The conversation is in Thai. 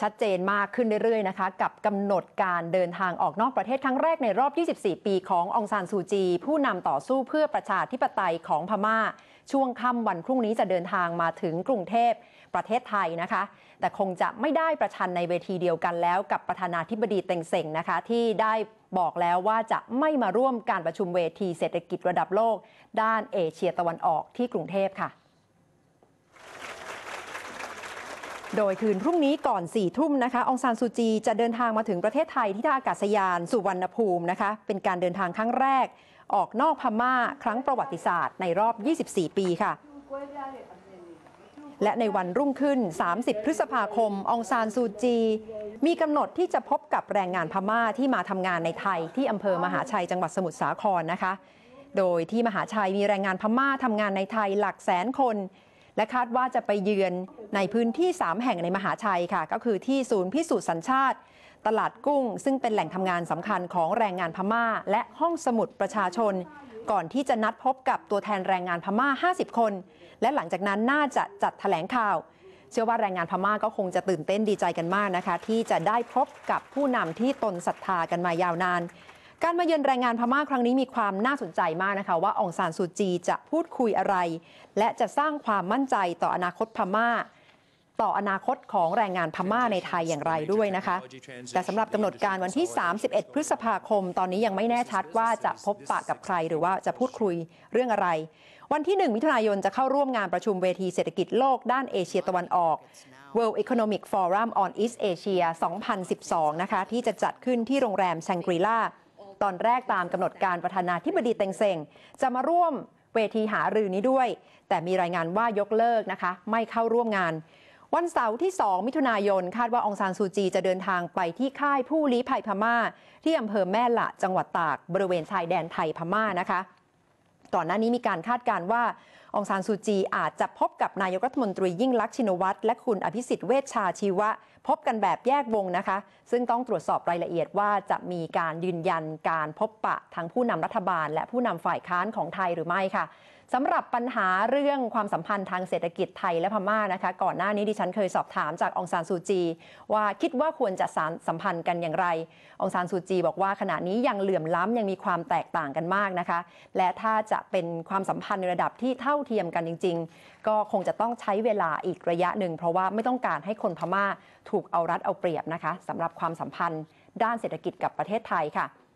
ชัดเจนมากขึ้นเรื่อยๆนะคะกับกำหนดการเดินทางออกนอกประเทศครั้งแรกในรอบ 24 ปีขององซานซูจี ผู้นำต่อสู้เพื่อประชาธิปไตยของพมา่า ช่วงค่ำวันพรุ่งนี้จะเดินทางมาถึงกรุงเทพประเทศไทยนะคะ แต่คงจะไม่ได้ประชันในเวทีเดียวกันแล้วกับประธานาธิบดีเต็งเซ็งนะคะที่ได้บอกแล้วว่าจะไม่มาร่วมการประชุมเวทีเศรษฐกิจระดับโลก ด้านเอเชียตะวันออกที่กรุงเทพค่ะโดยคืนพรุ่งนี้ก่อน4ี่ทุ่มนะคะองซานซูจีจะเดินทางมาถึงประเทศไทยที่ท่าอากาศยานสุวรรณภูมินะคะ เป็นการเดินทางครั้งแรกออกนอกพม่าครั้งประวัติศาสตร์ในรอบ 24 ปีค่ะ และในวันรุ่งขึ้น 30 พฤษภาคมองซานซูจี มีกำหนดที่จะพบกับแรงงานพม่าที่มาทำงานในไทย ที่อำเภอมหาชัยจังหวัดสมุทรสาครนะคะ โดยที่มหาชัยมีแรงงานพม่าทำงานในไทยหลักแสนคนและคาดว่าจะไปเยือนในพื้นที่ 3 แห่งในมหาชัยค่ะ ก็คือที่ศูนย์พิสูจน์สัญชาติ ตลาดกุ้งซึ่งเป็นแหล่งทำงานสำคัญของแรงงานพม่า และห้องสมุดประชาชน ก่อนที่จะนัดพบกับตัวแทนแรงงานพม่า 50 คน และหลังจากนั้นน่าจะจัดถแถลงข่าว เชื่อว่าแรงงานพม่าก็คงจะตื่นเต้นดีใจกันมากนะคะ ที่จะได้พบกับผู้นำที่ตนศรัทธากันมายาวนานการมาเยือนแรงงานพม่าครั้งนี้มีความน่าสนใจมากนะคะว่าองซานสุจีจะพูดคุยอะไร และจะสร้างความมั่นใจต่ออนาคตพม่า ต่ออนาคตของแรงงานพม่าในไทยอย่างไรด้วยนะคะ แต่สำหรับกำหนดการวันที่ 31 พฤษภาคม ตอนนี้ยังไม่แน่ชัดว่าจะพบปะกับใครหรือว่าจะพูดคุยเรื่องอะไร วันที่1มิถุนายนจะเข้าร่วมงานประชุมเวทีเศรษฐกิจโลกด้านเอเชียตะวันออก World Economic Forum on East Asia 2012นะคะที่จะจัดขึ้นที่โรงแรมแชงกรีลาาตอนแรกตามกำหนดการประธานาธิบดีเต็งเซ็งจะมาร่วมเวทีหารือนี้ด้วย แต่มีรายงานว่ายกเลิกนะคะ ไม่เข้าร่วมงาน วันเสาร์ที่ 2 มิถุนายนคาดว่าองซานซูจีจะเดินทางไปที่ค่ายผู้ลี้ภัยพมา่าที่อำเภอแม่ละจังหวัดตากบริเวณชายแดนไทยพม่านะคะก่อนหน้านี้มีการคาดการว่าองซานซูจีอาจจะพบกับนายกรัฐมนตรียิ่งลักษณ์ชินวัตร และคุณอภิสิทธิ์เวชชาชีวะ พบกันแบบแยกวงนะคะ ซึ่งต้องตรวจสอบรายละเอียดว่าจะมีการยืนยันการพบปะทั้งผู้นำรัฐบาล และผู้นำฝ่ายค้านของไทยหรือไม่ค่ะสำหรับปัญหาเรื่องความสัมพันธ์ทางเศรษฐกิจไทยและพม่านะคะ ก่อนหน้านี้ดิฉันเคยสอบถามจากองซานซูจีว่าคิดว่าควรจะสารสัมพันธ์กันอย่างไร องซานซูจีบอกว่าขณะนี้ยังเหลื่อมล้ำยังมีความแตกต่างกันมากนะคะและถ้าจะเป็นความสัมพันธ์ในระดับที่เท่าเทียมกันจริงๆ ก็คงจะต้องใช้เวลาอีกระยะหนึ่ง เพราะว่าไม่ต้องการให้คนพม่าถูกเอารัดเอาเปรียบนะคะสำหรับความสัมพันธ์ ด้านเศรษฐกิจกับประเทศไทยค่ะ